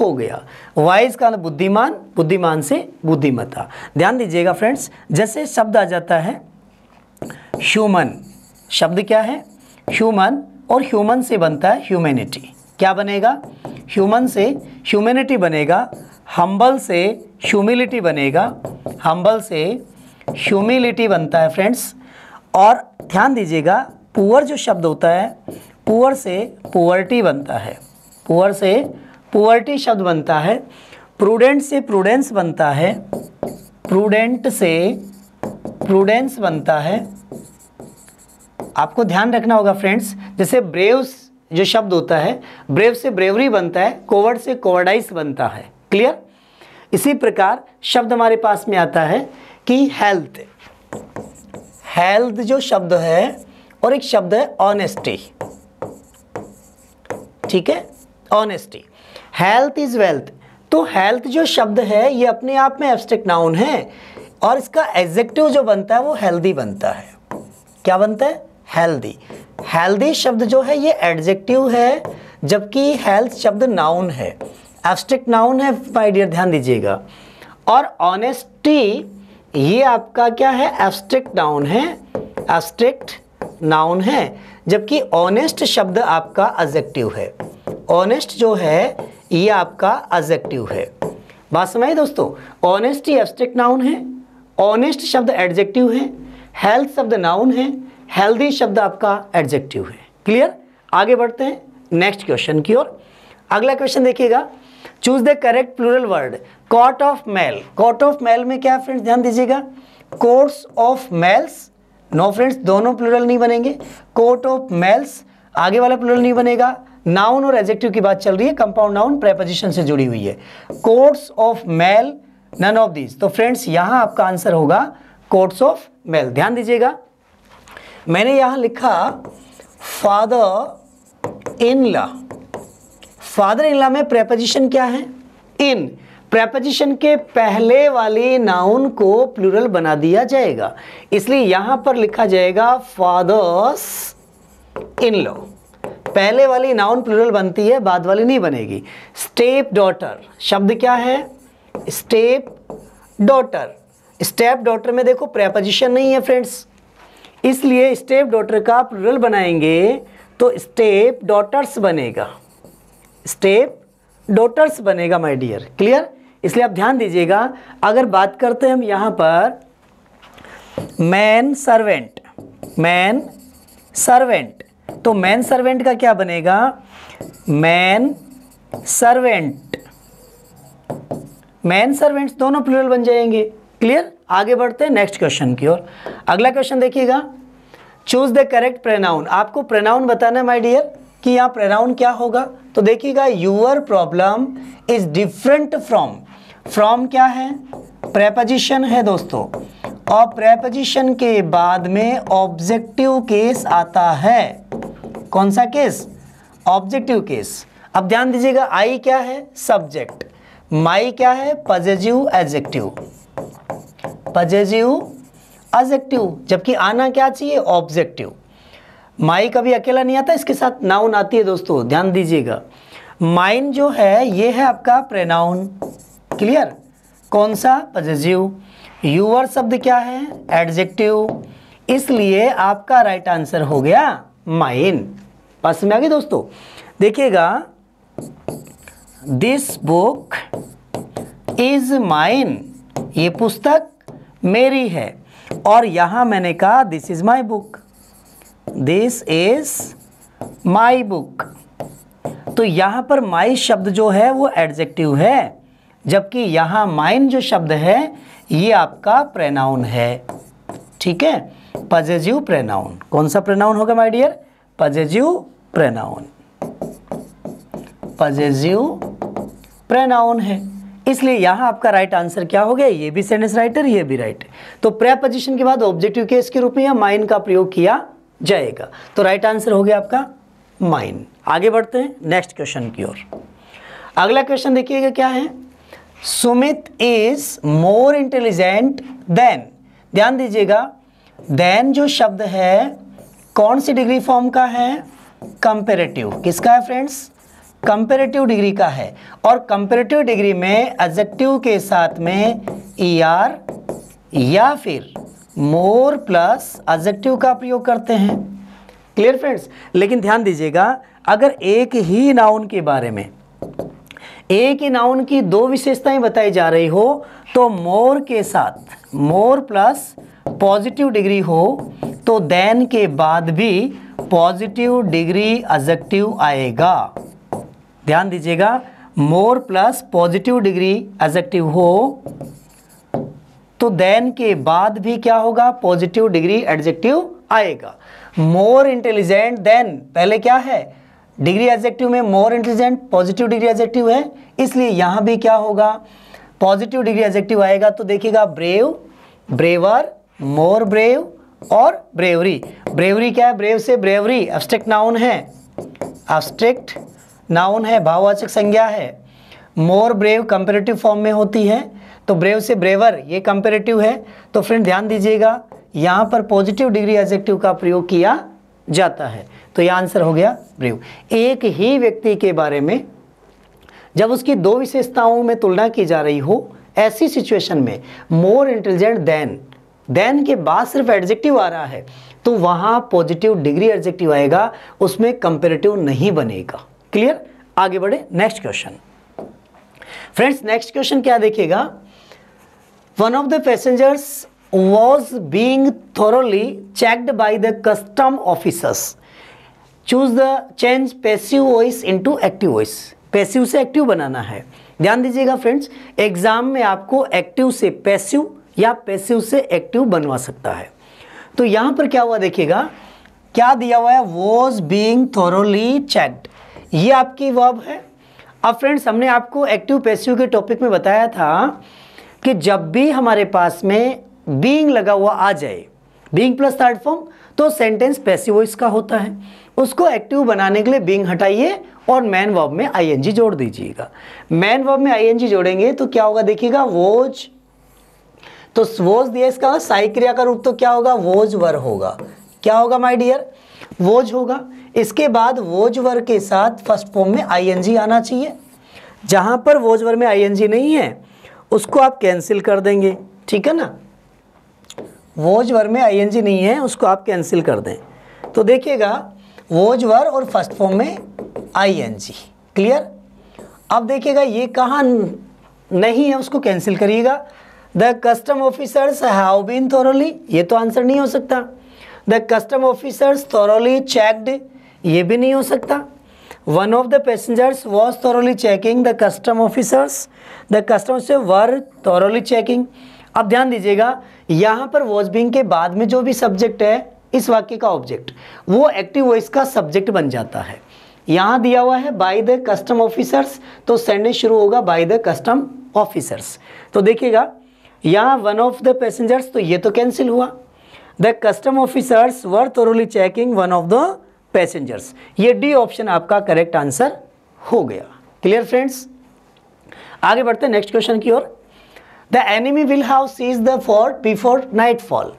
हो गया वाइज का बुद्धिमान बुद्धिमान से बुद्धिमता ध्यान दीजिएगा फ्रेंड्स जैसे शब्द आ जाता है ह्यूमन शब्द क्या है ह्यूमन और ह्यूमन से बनता है ह्यूमैनिटी क्या बनेगा ह्यूमन से ह्यूमैनिटी बनेगा हम्बल से ह्यूमिलिटी बनेगा हम्बल से ह्यूमिलिटी बनता है फ्रेंड्स और ध्यान दीजिएगा पुअर जो शब्द होता है पुअर से पुअर्टी बनता है पुअर से पुअर्टी शब्द बनता है प्रूडेंट से प्रूडेंस बनता है प्रूडेंट से प्रूडेंस बनता है आपको ध्यान रखना होगा फ्रेंड्स जैसे ब्रेव्स जो शब्द होता है ब्रेव से ब्रेवरी बनता है कोवर्ड से कोवर्डाइस बनता है क्लियर इसी प्रकार शब्द हमारे पास में आता है कि हेल्थ हेल्थ जो शब्द है और एक शब्द है ऑनेस्टी ठीक है ऑनेस्टी हेल्थ इज वेल्थ तो हेल्थ जो शब्द है ये अपने आप में एब्स्ट्रैक्ट नाउन है और इसका एग्जेक्टिव जो बनता है वो हेल्दी बनता है क्या बनता है हेल्दी हेल्दी शब्द जो है ये एडजेक्टिव है जबकि हेल्थ शब्द नाउन है एब्स्ट्रिक्ट नाउन है माई डियर ध्यान दीजिएगा और ऑनेस्टी ये आपका क्या है एब्स्ट्रिक्ट नाउन है एब्स्ट्रिक्ट नाउन है जबकि ऑनेस्ट शब्द आपका एजेक्टिव है ऑनेस्ट जो है ये आपका एजेक्टिव है बात समझिए दोस्तों ऑनेस्टी ही नाउन है ऑनेस्ट शब्द एडजेक्टिव है हेल्थ शब्द नाउन है हेल्दी शब्द आपका एडजेक्टिव है क्लियर आगे बढ़ते हैं नेक्स्ट क्वेश्चन की ओर अगला क्वेश्चन देखिएगा choose the correct plural word coat of mail coat of mail में क्या फ्रेंड्स ध्यान दीजिएगा coats of mails no friends दोनों प्लूरल नहीं बनेंगे कोर्ट ऑफ मेल्स आगे वाला प्लूरल नहीं बनेगा नाउन और एजेक्टिव की बात चल रही है कंपाउंड नाउन प्रेपोजिशन से जुड़ी हुई है coats of mail none of these तो फ्रेंड्स यहां आपका आंसर होगा कोर्ट्स ऑफ मेल ध्यान दीजिएगा मैंने यहां लिखा father in law father in law में प्रेपोजिशन क्या है इन प्रेपोजिशन के पहले वाले नाउन को प्लूरल बना दिया जाएगा इसलिए यहां पर लिखा जाएगा फादर्स इन लॉ पहले वाली नाउन प्लूरल बनती है बाद वाली नहीं बनेगी स्टेप डॉटर शब्द क्या है स्टेप डॉटर स्टेप डॉटर में देखो प्रेपोजिशन नहीं है फ्रेंड्स इसलिए स्टेप डॉटर का प्लूरल बनाएंगे तो स्टेप डॉटर्स बनेगा स्टेप डोटर्स बनेगा माय डियर क्लियर इसलिए आप ध्यान दीजिएगा अगर बात करते हैं हम यहां पर मैन सर्वेंट मैन सर्वेंट तो मैन सर्वेंट का क्या बनेगा मैन सर्वेंट मैन सर्वेंट्स दोनों प्लूरल बन जाएंगे क्लियर आगे बढ़ते हैं नेक्स्ट क्वेश्चन की ओर अगला क्वेश्चन देखिएगा चूज द करेक्ट प्रेनाउन आपको प्रेनाउन बताना है माई डियर कि यहाँ प्रेनाउन क्या होगा तो देखिएगा your problem is different from from क्या है प्रेपोजिशन है दोस्तों और प्रेपोजिशन के बाद में ऑब्जेक्टिव केस आता है कौन सा केस ऑब्जेक्टिव केस अब ध्यान दीजिएगा आई क्या है सब्जेक्ट माई क्या है पजेजिव एजेक्टिव पजेजिव एजेक्टिव जबकि आना क्या चाहिए ऑब्जेक्टिव माई कभी अकेला नहीं आता इसके साथ नाउन आती है दोस्तों ध्यान दीजिएगा माइन जो है ये है आपका प्रेनाउन क्लियर कौन सा पजेजिव यूवर शब्द क्या है एडजेक्टिव इसलिए आपका राइट आंसर हो गया माइन पास में आ गई दोस्तों देखिएगा दिस बुक इज माइन ये पुस्तक मेरी है और यहां मैंने कहा this is my book this is my book तो यहाँ पर माई शब्द जो है वो एडजेक्टिव है जबकि यहाँ माइन जो शब्द है ये आपका प्रेनाउन है ठीक है पजेजिव प्रेनाउन कौन सा प्रेनाउन होगा my dear possessive pronoun possessive pronoun है इसलिए यहाँ आपका राइट आंसर क्या हो गया ये भी सेंटेंस राइटर ये भी राइट तो प्रेपोजिशन के बाद ऑब्जेक्टिव केस के रूप में या माइन का प्रयोग किया जाएगा तो राइट आंसर हो गया आपका माइन आगे बढ़ते हैं नेक्स्ट क्वेश्चन की ओर अगला क्वेश्चन देखिएगा क्या है Sumit is more intelligent than ध्यान दीजिएगा देन जो शब्द है कौन सी डिग्री फॉर्म का है कंपेरेटिव किसका है फ्रेंड्स कंपेरेटिव डिग्री का है और कंपेरेटिव डिग्री में एजेक्टिव के साथ में ई ER या फिर मोर प्लस एडजेक्टिव का प्रयोग करते हैं क्लियर फ्रेंड्स लेकिन ध्यान दीजिएगा अगर एक ही नाउन के बारे में एक ही नाउन की दो विशेषताएं बताई जा रही हो तो मोर के साथ मोर प्लस पॉजिटिव डिग्री हो तो देन के बाद भी पॉजिटिव डिग्री एडजेक्टिव आएगा ध्यान दीजिएगा more plus positive degree adjective हो तो देन के बाद भी क्या होगा पॉजिटिव डिग्री एडजेक्टिव आएगा मोर इंटेलिजेंट देन पहले क्या है डिग्री एडजेक्टिव में more intelligent positive degree adjective है इसलिए यहां भी क्या होगा पॉजिटिव डिग्री एडजेक्टिव आएगा तो देखिएगा ब्रेव ब्रेवर मोर ब्रेव और ब्रेवरी ब्रेवरी क्या है ब्रेव से ब्रेवरी एब्स्ट्रैक्ट नाउन है एब्स्ट्रैक्ट नाउन है भाववाचक संज्ञा है मोर ब्रेव कंपेरेटिव फॉर्म में होती है तो ब्रेव से ब्रेवर ये कंपेरेटिव है तो फ्रेंड ध्यान दीजिएगा यहाँ पर पॉजिटिव डिग्री एजेक्टिव का प्रयोग किया जाता है तो यह आंसर हो गया ब्रेव एक ही व्यक्ति के बारे में जब उसकी दो विशेषताओं में तुलना की जा रही हो ऐसी सिचुएशन में मोर इंटेलिजेंट देन देन के बाद सिर्फ एडजेक्टिव आ रहा है तो वहां पॉजिटिव डिग्री एडजेक्टिव आएगा उसमें कंपेरेटिव नहीं बनेगा क्लियर आगे बढ़े next question friends next question क्या देखिएगा one of the passengers was being thoroughly checked by the custom officers choose the change passive voice into active voice passive से active बनाना है ध्यान दीजिएगा फ्रेंड्स एग्जाम में आपको एक्टिव से पैसिव या पैसिव से एक्टिव बनवा सकता है तो यहाँ पर क्या हुआ देखिएगा क्या दिया हुआ है वॉज बींग थोरोली चेक्ड ये आपकी वर्ब है अब फ्रेंड्स हमने आपको एक्टिव पैसिव के टॉपिक में बताया था कि जब भी हमारे पास में बींग लगा हुआ आ जाए बींग प्लस थर्ड फॉर्म तो सेंटेंस पैसिव वॉइस का होता है उसको एक्टिव बनाने के लिए बींग हटाइए और मैन वर्ब में आईएनजी जोड़ दीजिएगा मैन वर्ब में आईएनजी जोड़ेंगे तो क्या होगा देखिएगा वोज तो वोज दिया इसका साई क्रिया का रूप तो क्या होगा वोज वर होगा क्या होगा माय डियर वोज होगा इसके बाद वोज वर के साथ फर्स्ट फॉर्म में आईएनजी आना चाहिए जहां पर वोज वर में आईएनजी नहीं है उसको आप कैंसिल कर देंगे ठीक है ना वोज वर में आईएनजी नहीं है उसको आप कैंसिल कर दें तो देखिएगा वोज वर और फर्स्ट फॉर्म में आईएनजी क्लियर अब देखिएगा ये कहाँ नहीं है उसको कैंसिल करिएगा the custom officers have been thoroughly ये तो आंसर नहीं हो सकता the custom officers thoroughly checked ये भी नहीं हो सकता one of the passengers was thoroughly checking the custom officers the custom से वर थॉरली चेकिंग अब ध्यान दीजिएगा यहाँ पर वॉज बिंग के बाद में जो भी सब्जेक्ट है इस वाक्य का ऑब्जेक्ट वो एक्टिव वॉइस का सब्जेक्ट बन जाता है यहाँ दिया हुआ है बाय द कस्टम ऑफिसर्स तो सेंडेंस शुरू होगा बाय द कस्टम ऑफिसर्स तो देखिएगा यहाँ वन ऑफ द पैसेंजर्स तो ये तो कैंसिल हुआ the custom officers were thoroughly checking one of the passengers ये डी ऑप्शन आपका करेक्ट आंसर हो गया क्लियर फ्रेंड्स आगे बढ़ते हैं नेक्स्ट क्वेश्चन की ओर the enemy will have seize the fort before night fall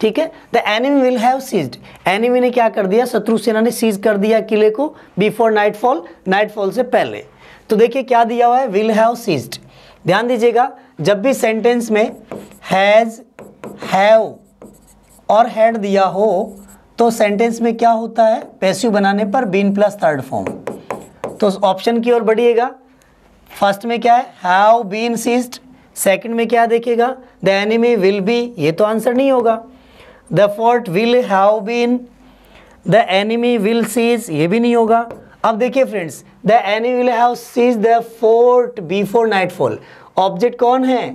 ठीक है the enemy will have seized enemy ने क्या कर दिया शत्रु सेना ने सीज कर दिया किले को before night fall night fall से पहले तो देखिए क्या दिया हुआ है विल हैव सीज्ड ध्यान दीजिएगा जब भी सेंटेंस में हैज़ हैव और हैड दिया हो तो सेंटेंस में क्या होता है पैसिव बनाने पर बीन प्लस थर्ड फॉर्म तो ऑप्शन की ओर बढ़िएगा फर्स्ट में क्या है हैव बीन सीस्ड सेकंड में क्या देखेगा द एनिमी विल बी ये तो आंसर नहीं होगा the fault will have been the enemy will seize ये भी नहीं होगा अब देखिए friends the enemy will have seize the fort before nightfall object कौन है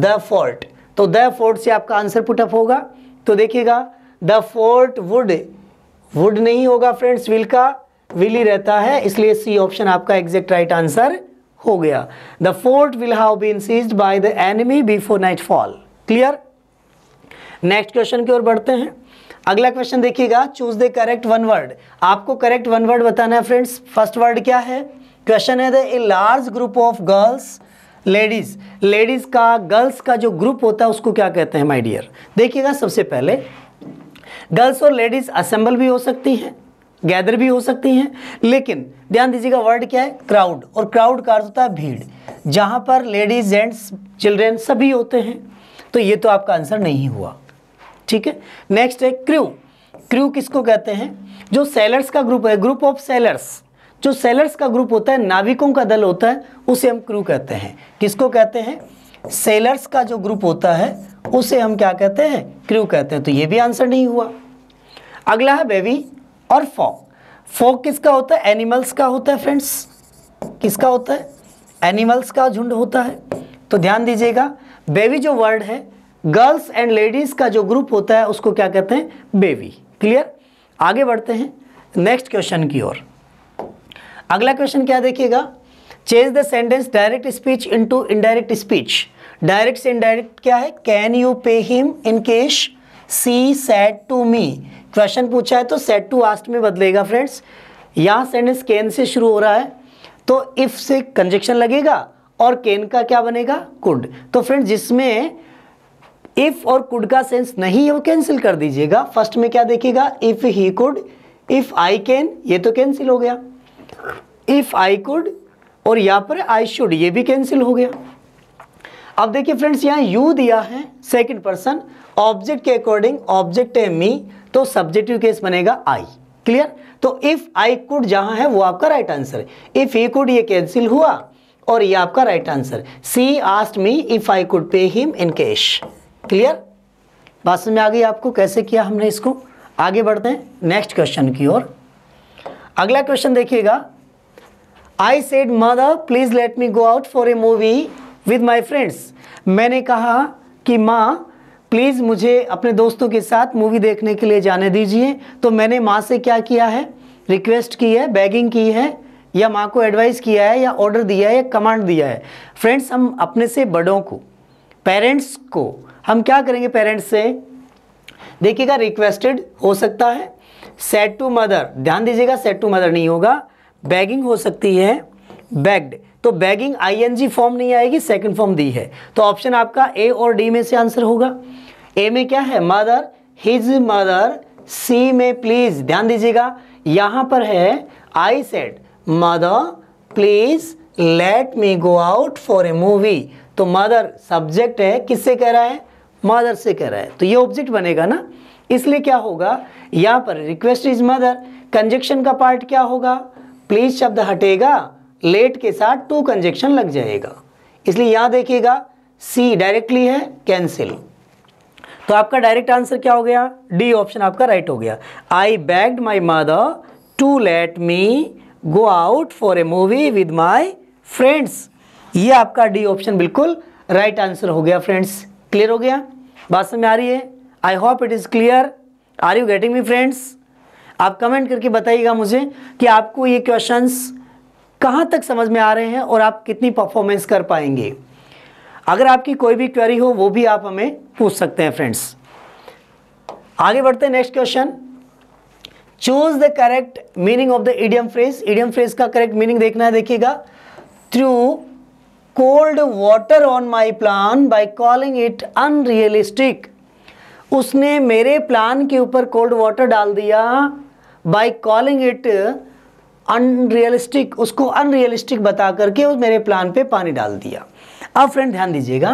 द फोर्ट तो द फोर्ट से आपका आंसर पुटअप होगा तो देखिएगा द फोर्ट वुड वुड नहीं होगा फ्रेंड्स विल का विल ही रहता है इसलिए सी ऑप्शन आपका एग्जैक्ट राइट आंसर हो गया the fort will have been seized by the enemy before night fall clear next question की ओर बढ़ते हैं अगला क्वेश्चन देखिएगा choose the correct one word आपको करेक्ट वन वर्ड बताना है फ्रेंड्स फर्स्ट वर्ड क्या है क्वेश्चन है the a large group of girls ladies ladies का गर्ल्स का जो ग्रुप होता है उसको क्या कहते हैं माय डियर देखिएगा सबसे पहले गर्ल्स और लेडीज असेंबल भी हो सकती हैं गैदर भी हो सकती हैं लेकिन ध्यान दीजिएगा वर्ड क्या है क्राउड और क्राउड का अर्थ होता है भीड़ जहाँ पर लेडीज जेंट्स चिल्ड्रेन सभी होते हैं तो ये तो आपका आंसर नहीं हुआ ठीक है नेक्स्ट है क्रू क्रू किसको कहते हैं जो सेलर्स का ग्रुप है ग्रुप ऑफ सेलर्स जो सेलर्स का ग्रुप होता है नाविकों का दल होता है उसे हम क्रू कहते हैं किसको कहते हैं सेलर्स का जो ग्रुप होता है उसे हम क्या कहते हैं क्रू कहते हैं तो ये भी आंसर नहीं हुआ अगला है बेबी और फॉक फॉक किसका होता है एनिमल्स का होता है फ्रेंड्स किसका होता है एनिमल्स का झुंड होता है तो ध्यान दीजिएगा बेबी जो वर्ड है गर्ल्स एंड लेडीज़ का जो ग्रुप होता है उसको क्या कहते हैं बेबी क्लियर आगे बढ़ते हैं नेक्स्ट क्वेश्चन की ओर अगला क्वेश्चन क्या देखिएगा change the sentence direct speech into indirect speech direct से इनडायरेक्ट क्या है can you pay him in cash C said to me question पूछा है तो सेट टू आस्ट में बदलेगा फ्रेंड्स यहाँ सेंटेंस केन से शुरू हो रहा है तो इफ़ से कंजेक्शन लगेगा और केन का क्या बनेगा कुड तो फ्रेंड्स जिसमें इफ़ और कुड का सेंस नहीं है वो कैंसिल कर दीजिएगा फर्स्ट में क्या देखिएगा if he could if I can ये तो कैंसिल हो गया इफ़ आई कुड और यहाँ पर आई शुड ये भी कैंसिल हो गया अब देखिए फ्रेंड्स यहाँ यू दिया है सेकंड पर्सन ऑब्जेक्ट के अकॉर्डिंग ऑब्जेक्ट है मी तो सब्जेक्टिव केस बनेगा आई क्लियर तो इफ़ आई कुड जहां है वो आपका राइट आंसर है इफ़ ई कुड ये कैंसिल हुआ और ये आपका right answer C asked me if I could pay him in cash clear बात में आ गई आपको कैसे किया हमने इसको आगे बढ़ते हैं नेक्स्ट क्वेश्चन की ओर अगला क्वेश्चन देखिएगा I said mother please let me go out for a movie with my friends मैंने कहा कि माँ प्लीज़ मुझे अपने दोस्तों के साथ मूवी देखने के लिए जाने दीजिए तो मैंने माँ से क्या किया है रिक्वेस्ट की है बैगिंग की है या माँ को एडवाइस किया है या ऑर्डर दिया है या कमांड दिया है फ्रेंड्स हम अपने से बड़ों को पेरेंट्स को हम क्या करेंगे पेरेंट्स से देखिएगा रिक्वेस्टेड हो सकता है सेट टू मदर ध्यान दीजिएगा सेट टू मदर नहीं होगा बैगिंग हो सकती है बैग्ड तो बैगिंग आईएनजी फॉर्म नहीं आएगी सेकंड फॉर्म दी है तो ऑप्शन आपका ए और डी में से आंसर होगा ए में क्या है मदर हिज मदर सी में प्लीज ध्यान दीजिएगा यहां पर है I said mother please let me go out for a movie तो मदर सब्जेक्ट है किससे कह रहा है मदर से कह रहा है तो ये ऑब्जेक्ट बनेगा ना इसलिए क्या होगा यहां पर रिक्वेस्ट इज मदर कंजक्शन का पार्ट क्या होगा प्लीज शब्द हटेगा लेट के साथ टू कंजेक्शन लग जाएगा इसलिए यहां देखिएगा सी डायरेक्टली है कैंसिल तो आपका डायरेक्ट आंसर क्या हो गया डी ऑप्शन आपका राइट right हो गया I begged my mother to let me go out for a movie with my friends ये आपका डी ऑप्शन बिल्कुल राइट right आंसर हो गया फ्रेंड्स क्लियर हो गया बात समझ में आ रही है I hope it is clear are you getting me friends आप कमेंट करके बताइएगा मुझे कि आपको ये क्वेश्चंस कहां तक समझ में आ रहे हैं और आप कितनी परफॉर्मेंस कर पाएंगे अगर आपकी कोई भी क्वेरी हो वो भी आप हमें पूछ सकते हैं फ्रेंड्स आगे बढ़ते हैं next question choose the correct meaning of the idiom phrase idiom phrase का करेक्ट मीनिंग देखना है देखिएगा threw cold water on my plan by calling it unrealistic उसने मेरे प्लान के ऊपर कोल्ड वाटर डाल दिया बाई कॉलिंग इट अनरियलिस्टिक उसको अनरियलिस्टिक बता करके उस मेरे प्लान पे पानी डाल दिया अब फ्रेंड ध्यान दीजिएगा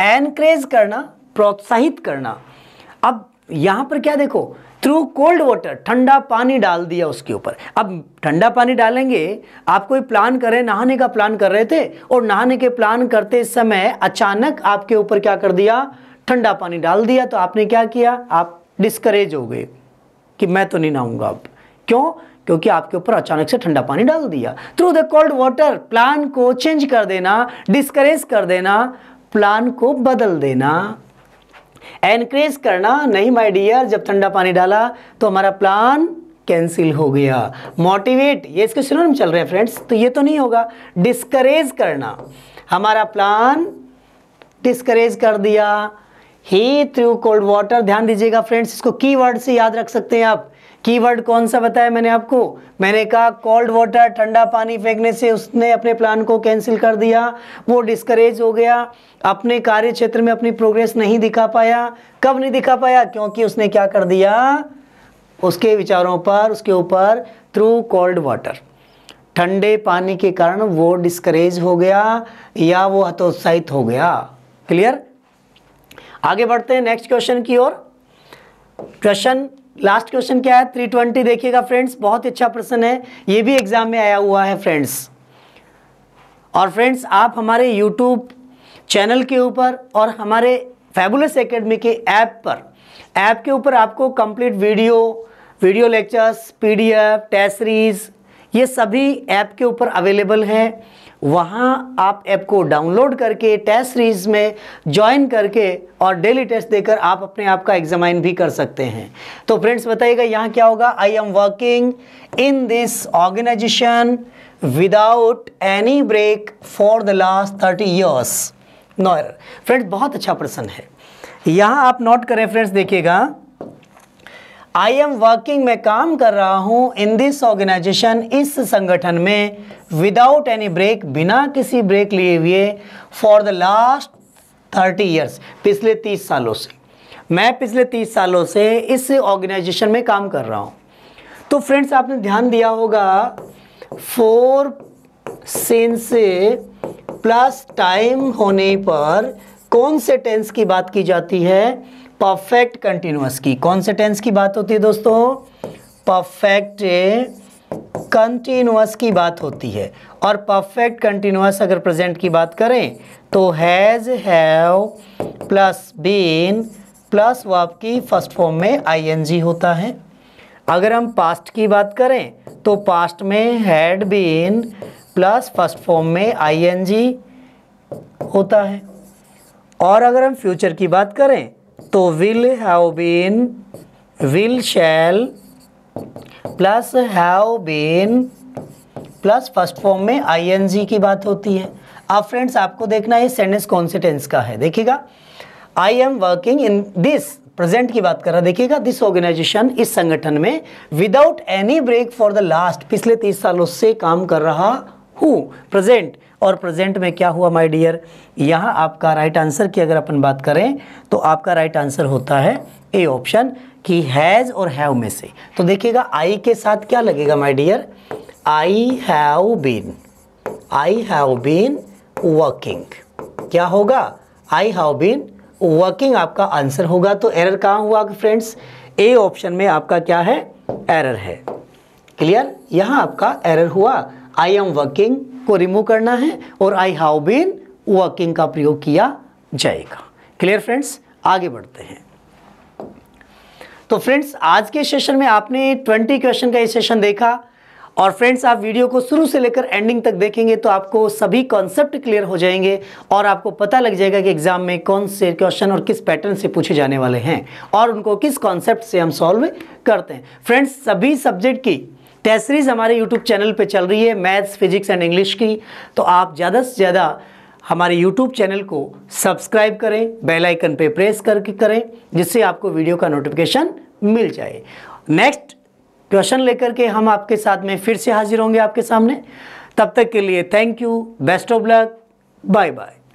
एनकरेज करना प्रोत्साहित करना अब यहाँ पर क्या देखो थ्रू कोल्ड वाटर ठंडा पानी डाल दिया उसके ऊपर अब ठंडा पानी डालेंगे आप कोई प्लान कर रहे नहाने का प्लान कर रहे थे और नहाने के प्लान करते समय अचानक आपके ऊपर क्या कर दिया ठंडा पानी डाल दिया तो आपने क्या किया आप डिस्करेज हो गए कि मैं तो नहीं नहाऊंगा अब क्यों क्योंकि आपके ऊपर अचानक से ठंडा पानी डाल दिया threw the cold water plan को चेंज कर देना डिस्करेज कर देना प्लान को बदल देना एनकरेज करना नहीं माय डियर जब ठंडा पानी डाला तो हमारा प्लान कैंसिल हो गया मोटिवेट ये इसके सिनोनिम चल रहे हैं फ्रेंड्स तो ये तो नहीं होगा डिस्करेज करना हमारा प्लान डिस्करेज कर दिया ही थ्रू कोल्ड वाटर ध्यान दीजिएगा फ्रेंड्स इसको की वर्ड से याद रख सकते हैं आप कीवर्ड कौन सा बताया मैंने आपको मैंने कहा कोल्ड वाटर ठंडा पानी फेंकने से उसने अपने प्लान को कैंसिल कर दिया वो डिस्करेज हो गया अपने कार्य क्षेत्र में अपनी प्रोग्रेस नहीं दिखा पाया कब नहीं दिखा पाया क्योंकि उसने क्या कर दिया उसके विचारों पर उसके ऊपर थ्रू कोल्ड वाटर ठंडे पानी के कारण वो डिस्करेज हो गया या वो हतोत्साहित हो गया क्लियर आगे बढ़ते हैं नेक्स्ट क्वेश्चन की ओर प्रश्न लास्ट क्वेश्चन क्या है थ्री ट्वेंटी देखिएगा फ्रेंड्स बहुत अच्छा प्रश्न है ये भी एग्जाम में आया हुआ है फ्रेंड्स और फ्रेंड्स आप हमारे यूट्यूब चैनल के ऊपर और हमारे फेबुलस एकेडमी के ऐप पर ऐप के ऊपर आपको complete video video lectures PDF test series ये सभी ऐप के ऊपर अवेलेबल हैं वहाँ आप ऐप को डाउनलोड करके टेस्ट सीरीज में ज्वाइन करके और डेली टेस्ट देकर आप अपने आप का एग्जामाइन भी कर सकते हैं तो फ्रेंड्स बताइएगा यहाँ क्या होगा I am working in this organisation without any break for the last thirty years nor friends बहुत अच्छा प्रश्न है यहाँ आप नोट करें फ्रेंड्स देखिएगा आई एम वर्किंग मैं काम कर रहा हूँ इन दिस ऑर्गेनाइजेशन इस संगठन में विदाउट एनी ब्रेक बिना किसी ब्रेक लिए हुए for the last thirty years पिछले तीस सालों से मैं पिछले तीस सालों से इस ऑर्गेनाइजेशन में काम कर रहा हूँ तो फ्रेंड्स आपने ध्यान दिया होगा फोर सेंस प्लस टाइम होने पर कौन से टेंस की बात की जाती है परफेक्ट कंटिन्यूस की कौन से टेंस की बात होती है दोस्तों परफेक्ट कंटिन्यूस की बात होती है और परफेक्ट कंटिन्यूस अगर प्रेजेंट की बात करें तो has have plus been plus वो आपकी फर्स्ट फॉर्म में आईएनजी होता है अगर हम पास्ट की बात करें तो पास्ट में had been plus first form में आईएनजी होता है और अगर हम फ्यूचर की बात करें तो will have been will shall plus have been plus first form में जी की बात होती है अब फ्रेंड्स आपको देखना है सेंटेंस कौन से टेंस का है देखिएगा I am working in this present की बात कर रहा देखिएगा दिस ऑर्गेनाइजेशन इस संगठन में without any break for the last पिछले तीस सालों से काम कर रहा हूँ प्रेजेंट और प्रेजेंट में क्या हुआ माय डियर यहाँ आपका राइट आंसर की अगर अपन बात करें तो आपका राइट आंसर होता है ए ऑप्शन कि हैज़ और हैव में से तो देखिएगा आई के साथ क्या लगेगा my dear I have been I have been working क्या होगा आई हैव बीन वर्किंग आपका आंसर होगा तो एरर कहाँ हुआ फ्रेंड्स ए ऑप्शन में आपका क्या है एरर है क्लियर यहाँ आपका एरर हुआ आई एम वर्किंग को रिमूव करना है और आई हैव बीन वर्किंग का प्रयोग किया जाएगा क्लियर फ्रेंड्स आगे बढ़ते हैं तो फ्रेंड्स आज के सेशन में आपने 20 क्वेश्चन का ये सेशन देखा और फ्रेंड्स आप वीडियो को शुरू से लेकर एंडिंग तक देखेंगे तो आपको सभी कॉन्सेप्ट क्लियर हो जाएंगे और आपको पता लग जाएगा कि एग्जाम में कौन से क्वेश्चन और किस पैटर्न से पूछे जाने वाले हैं और उनको किस कॉन्सेप्ट से हम सॉल्व करते हैं फ्रेंड्स सभी सब्जेक्ट की टेस्ट सीरीज़ हमारे यूट्यूब चैनल पे चल रही है मैथ्स फिजिक्स एंड इंग्लिश की तो आप ज़्यादा से ज़्यादा हमारे यूट्यूब चैनल को सब्सक्राइब करें बेल आइकन पे प्रेस करके करें जिससे आपको वीडियो का नोटिफिकेशन मिल जाए नेक्स्ट क्वेश्चन लेकर के हम आपके साथ में फिर से हाजिर होंगे आपके सामने तब तक के लिए thank you best of luck bye bye